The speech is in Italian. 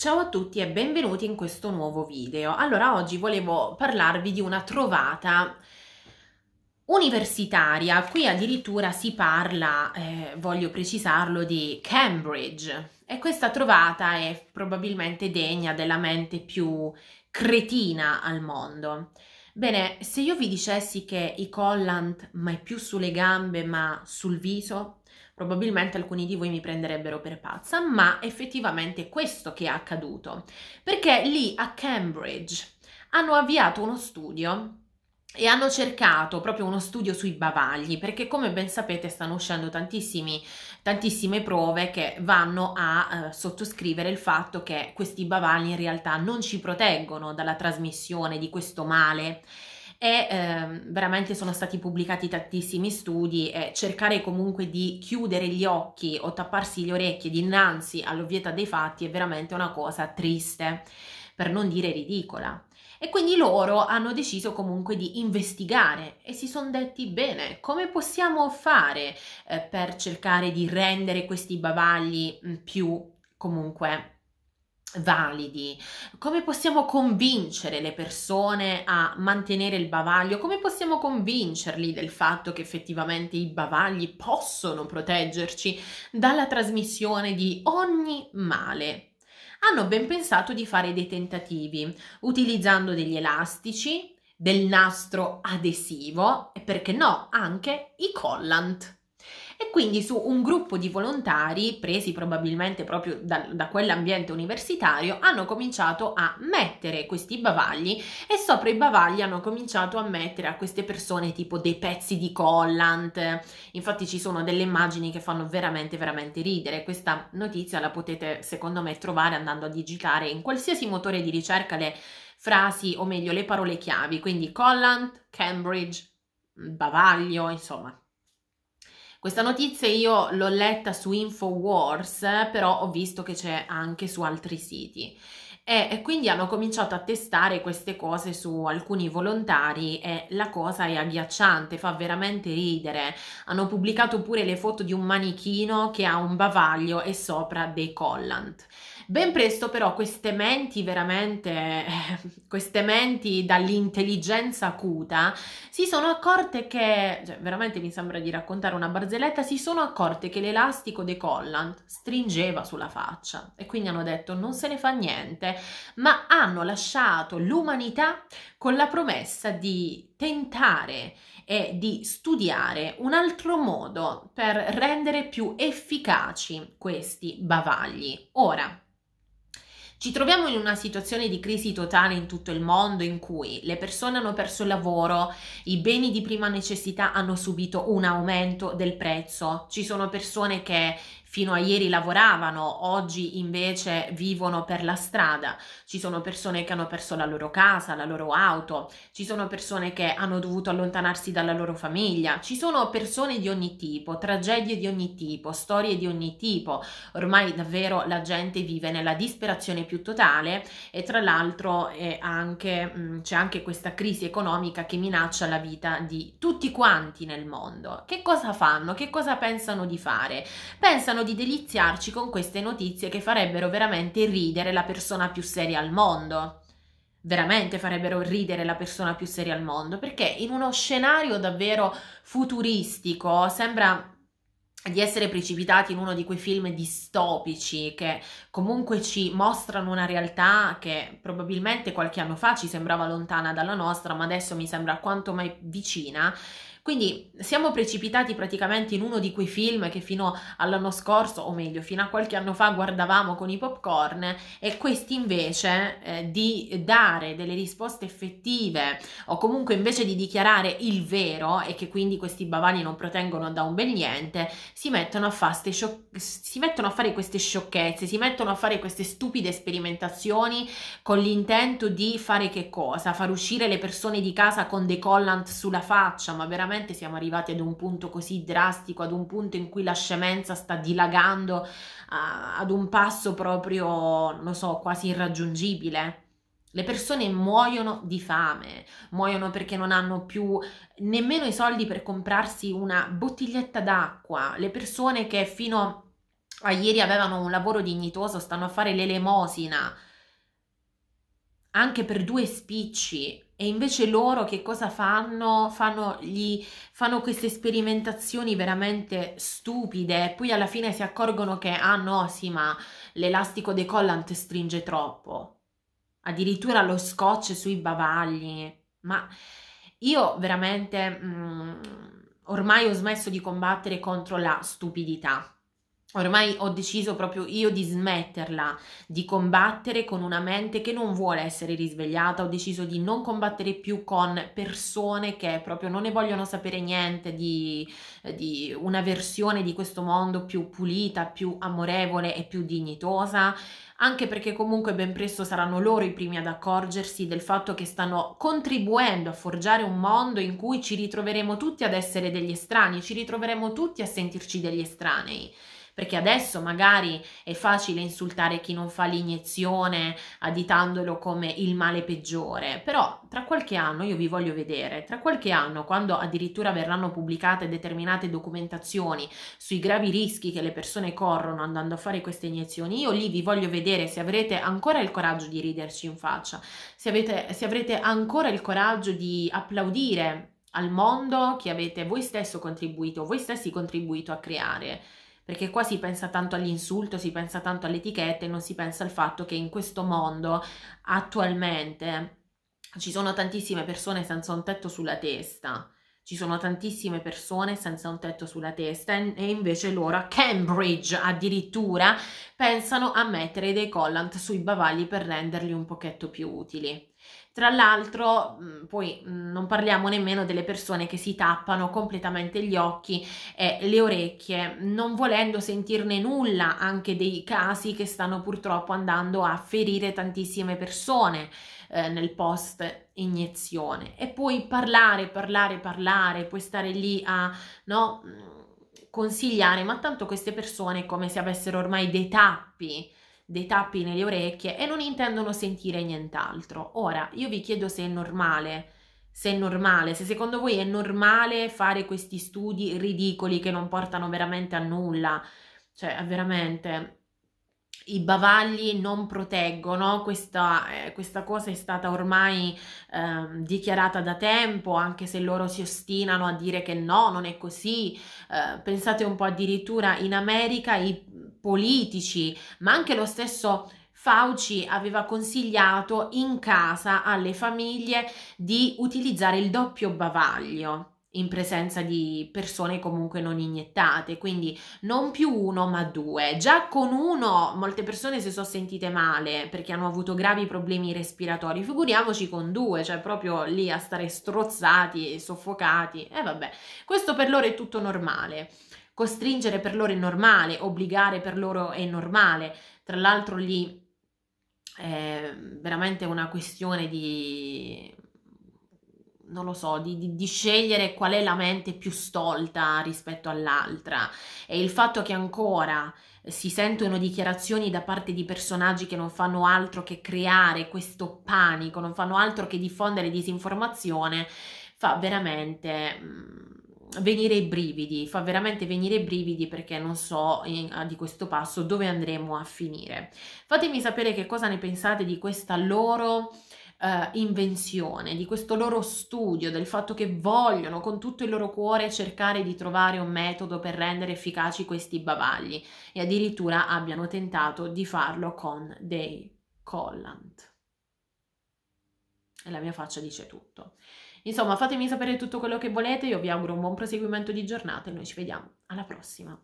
Ciao a tutti e benvenuti in questo nuovo video. Allora, oggi volevo parlarvi di una trovata universitaria. Qui addirittura si parla, eh, voglio precisarlo, di Cambridge. E questa trovata è probabilmente degna della mente più cretina al mondo. Bene, se io vi dicessi che i collant mai più sulle gambe ma sul viso, Probabilmente alcuni di voi mi prenderebbero per pazza, ma effettivamente è questo che è accaduto, perché lì a Cambridge hanno avviato uno studio e hanno cercato proprio uno studio sui bavagli perché come ben sapete stanno uscendo tantissime prove che vanno a eh, sottoscrivere il fatto che questi bavagli in realtà non ci proteggono dalla trasmissione di questo male e ehm, veramente sono stati pubblicati tantissimi studi e cercare comunque di chiudere gli occhi o tapparsi le orecchie dinanzi all'ovvietà dei fatti è veramente una cosa triste, per non dire ridicola. E quindi loro hanno deciso comunque di investigare e si sono detti bene, come possiamo fare eh, per cercare di rendere questi bavagli più comunque validi, come possiamo convincere le persone a mantenere il bavaglio, come possiamo convincerli del fatto che effettivamente i bavagli possono proteggerci dalla trasmissione di ogni male. Hanno ben pensato di fare dei tentativi utilizzando degli elastici, del nastro adesivo e perché no anche i collant e quindi su un gruppo di volontari, presi probabilmente proprio da, da quell'ambiente universitario, hanno cominciato a mettere questi bavagli e sopra i bavagli hanno cominciato a mettere a queste persone tipo dei pezzi di collant. Infatti ci sono delle immagini che fanno veramente, veramente ridere. Questa notizia la potete, secondo me, trovare andando a digitare in qualsiasi motore di ricerca le frasi, o meglio le parole chiavi, quindi Collant, Cambridge, Bavaglio, insomma, questa notizia io l'ho letta su Infowars, però ho visto che c'è anche su altri siti. E, e quindi hanno cominciato a testare queste cose su alcuni volontari e la cosa è agghiacciante, fa veramente ridere. Hanno pubblicato pure le foto di un manichino che ha un bavaglio e sopra dei collant. Ben presto però queste menti veramente, eh, queste menti dall'intelligenza acuta, si sono accorte che, cioè, veramente mi sembra di raccontare una barzelletta, si sono accorte che l'elastico dei collant stringeva sulla faccia e quindi hanno detto non se ne fa niente, ma hanno lasciato l'umanità con la promessa di tentare e di studiare un altro modo per rendere più efficaci questi bavagli. Ora, ci troviamo in una situazione di crisi totale in tutto il mondo in cui le persone hanno perso il lavoro, i beni di prima necessità hanno subito un aumento del prezzo, ci sono persone che fino a ieri lavoravano, oggi invece vivono per la strada. Ci sono persone che hanno perso la loro casa, la loro auto, ci sono persone che hanno dovuto allontanarsi dalla loro famiglia, ci sono persone di ogni tipo, tragedie di ogni tipo, storie di ogni tipo. Ormai davvero la gente vive nella disperazione più totale e tra l'altro anche, mm, c'è anche questa crisi economica che minaccia la vita di tutti quanti nel mondo. Che cosa fanno? Che cosa pensano di fare? Pensano di di deliziarci con queste notizie che farebbero veramente ridere la persona più seria al mondo. Veramente farebbero ridere la persona più seria al mondo, perché in uno scenario davvero futuristico sembra di essere precipitati in uno di quei film distopici che comunque ci mostrano una realtà che probabilmente qualche anno fa ci sembrava lontana dalla nostra, ma adesso mi sembra quanto mai vicina. Quindi siamo precipitati praticamente in uno di quei film che fino all'anno scorso, o meglio, fino a qualche anno fa guardavamo con i popcorn e questi invece eh, di dare delle risposte effettive o comunque invece di dichiarare il vero e che quindi questi bavani non protengono da un bel niente, si mettono a, fa scio- si mettono a fare queste sciocchezze, si mettono a fare queste stupide sperimentazioni con l'intento di fare che cosa? Far uscire le persone di casa con dei collant sulla faccia, ma veramente veramente siamo arrivati ad un punto così drastico, ad un punto in cui la scemenza sta dilagando uh, ad un passo proprio, non so, quasi irraggiungibile. Le persone muoiono di fame, muoiono perché non hanno più nemmeno i soldi per comprarsi una bottiglietta d'acqua. Le persone che fino a ieri avevano un lavoro dignitoso stanno a fare l'elemosina anche per due spicci e invece loro che cosa fanno? Fanno, gli, fanno, queste sperimentazioni veramente stupide, poi alla fine si accorgono che, ah no, sì, ma l'elastico decollant stringe troppo. Addirittura lo scotch sui bavagli. Ma io veramente, mh, mm, ormai ho smesso di combattere contro la stupidità Ormai ho deciso proprio io di smetterla di combattere con una mente che non vuole essere risvegliata, ho deciso di non combattere più con persone che proprio non ne vogliono sapere niente di, di una versione di questo mondo più pulita, più amorevole e più dignitosa anche perché comunque ben presto saranno loro i primi ad accorgersi del fatto che stanno contribuendo a forgiare un mondo in cui ci ritroveremo tutti ad essere degli estranei, ci ritroveremo tutti a sentirci degli estranei perché adesso magari è facile insultare chi non fa l'iniezione additandolo come il male peggiore, però tra qualche anno io vi voglio vedere, tra qualche anno quando addirittura verranno pubblicate determinate documentazioni sui gravi rischi che le persone corrono andando a fare queste iniezioni, io lì vi voglio vedere se avrete ancora il coraggio di riderci in faccia, se, avete, se avrete ancora il coraggio di applaudire al mondo che avete voi stesso contribuito, voi stessi contribuito a creare perché qua si pensa tanto all'insulto, si pensa tanto all'etichetta e non si pensa al fatto che in questo mondo attualmente ci sono tantissime persone senza un tetto sulla testa. Ci sono tantissime persone senza un tetto sulla testa e invece loro a Cambridge addirittura pensano a mettere dei collant sui bavagli per renderli un pochetto più utili. Tra l'altro, poi non parliamo nemmeno delle persone che si tappano completamente gli occhi e le orecchie, non volendo sentirne nulla anche dei casi che stanno purtroppo andando a ferire tantissime persone eh, nel post iniezione. E poi parlare, parlare, parlare, puoi stare lì a no, consigliare, ma tanto queste persone come se avessero ormai dei tappi dei tappi nelle orecchie e non intendono sentire nient'altro. Ora, io vi chiedo se è normale, se è normale, se secondo voi è normale fare questi studi ridicoli che non portano veramente a nulla, cioè veramente i bavagli non proteggono, questa, eh, questa cosa è stata ormai eh, dichiarata da tempo, anche se loro si ostinano a dire che no, non è così. Eh, pensate un po' addirittura in America i, politici, ma anche lo stesso Fauci aveva consigliato in casa alle famiglie di utilizzare il doppio bavaglio in presenza di persone comunque non iniettate, quindi non più uno ma due. Già con uno molte persone si sono sentite male perché hanno avuto gravi problemi respiratori, figuriamoci con due, cioè proprio lì a stare strozzati e soffocati. E eh vabbè, questo per loro è tutto normale. Costringere per loro è normale, obbligare per loro è normale. Tra l'altro lì è veramente una questione di non lo so, di, di, di, scegliere qual è la mente più stolta rispetto all'altra e il fatto che ancora si sentono dichiarazioni da parte di personaggi che non fanno altro che creare questo panico, non fanno altro che diffondere disinformazione, fa veramente mm, venire i brividi, fa veramente venire i brividi perché non so in, di questo passo dove andremo a finire. Fatemi sapere che cosa ne pensate di questa loro eh, invenzione, di questo loro studio, del fatto che vogliono con tutto il loro cuore cercare di trovare un metodo per rendere efficaci questi bavagli e addirittura abbiano tentato di farlo con dei collant. E la mia faccia dice tutto. Insomma, fatemi sapere tutto quello che volete, io vi auguro un buon proseguimento di giornata e noi ci vediamo alla prossima.